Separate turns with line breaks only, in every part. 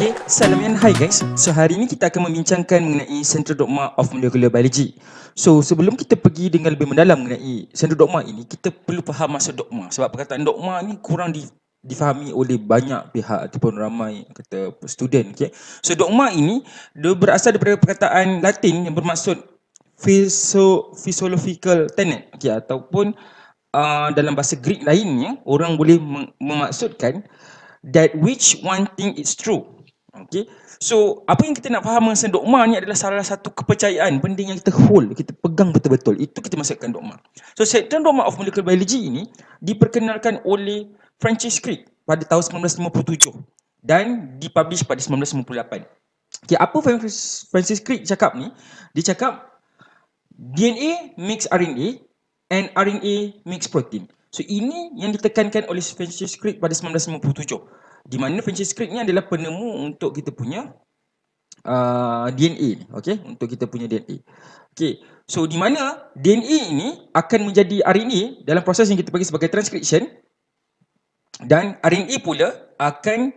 Okay, salam yang hai guys. So hari ini kita akan membincangkan mengenai Central Dogma of Molecular Biology. So sebelum kita pergi dengan lebih mendalam mengenai Central Dogma ini, kita perlu faham masa dogma. Sebab perkataan dogma ini kurang di, difahami oleh banyak pihak ataupun ramai kata student. Okay. So dogma ini dia berasal daripada perkataan Latin yang bermaksud philosophical tenet. Okay, ataupun uh, dalam bahasa Greek lainnya, orang boleh memaksudkan that which one thing is true Okay. So, apa yang kita nak faham dengan dogma ni adalah salah satu kepercayaan, benda yang kita hold, kita pegang betul-betul. Itu kita masukkan dogma. So, Sentinel Dogma of Molecular Biology ini diperkenalkan oleh Francis Crick pada tahun 1957 dan dipublish pada 1958. Okay, apa Francis Crick cakap ni? Dia cakap DNA mix RNA and RNA mix protein. So ini yang ditekankan oleh Francis Crick pada 1957 di mana Francis Crick ni adalah penemu untuk kita punya uh, DNA ni okey untuk kita punya DNA okey so di mana DNA ini akan menjadi RNA dalam proses yang kita panggil sebagai transcription dan RNA pula akan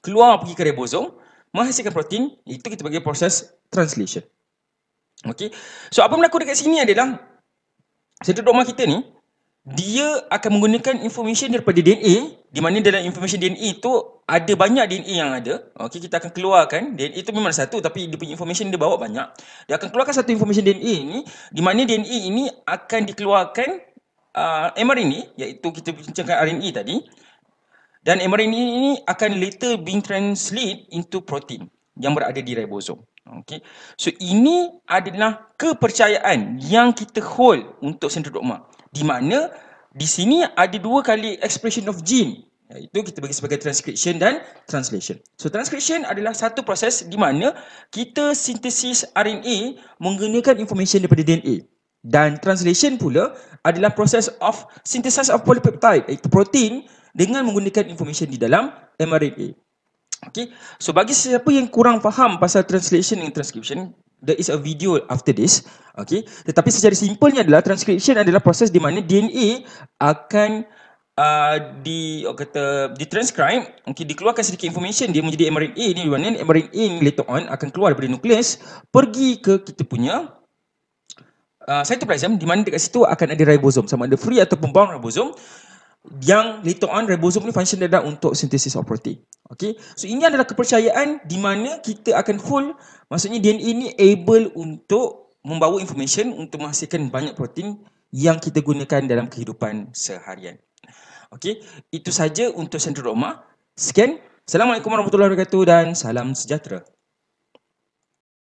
keluar pergi ke ribosom menghasilkan protein itu kita panggil proses translation okey so apa yang berlaku dekat sini adalah cytodroma kita ni dia akan menggunakan information daripada DNA di mana dalam information DNA itu ada banyak DNA yang ada okey kita akan keluarkan DNA itu memang satu tapi dia punya information dia bawa banyak dia akan keluarkan satu information DNA ini di mana DNA ini akan dikeluarkan uh, mRNA iaitu kita bincangkan RNA tadi dan mRNA ini akan later being translate into protein yang berada di ribosom Okey. So ini adalah kepercayaan yang kita hold untuk sentral dogma. Di mana di sini ada dua kali expression of gene Itu kita bagi sebagai transcription dan translation. So transcription adalah satu proses di mana kita sintesis RNA menggunakan information daripada DNA. Dan translation pula adalah proses of sintesis of polypeptide iaitu protein dengan menggunakan information di dalam mRNA. Okay, so bagi sesiapa yang kurang faham pasal translation dan transcription, there is a video after this. Okay, tetapi secara simpelnya adalah transcription adalah proses di mana DNA akan uh, di oh kata di transcribe okay, dikeluarkan sedikit information dia menjadi mRNA ni di mana mRNA ni later on akan keluar dari nukleus pergi ke kita punya uh, cytoplasm di mana dekat situ akan ada ribosom sama ada free ataupun bound ribosom yang later on ribosome ni function dia dah untuk sintesis of protein. Okay. So ini adalah kepercayaan di mana kita akan full, maksudnya DNA ni able untuk membawa information untuk menghasilkan banyak protein yang kita gunakan dalam kehidupan seharian. Okay. Itu saja untuk sentroma. Sekian. Assalamualaikum warahmatullahi wabarakatuh dan salam sejahtera.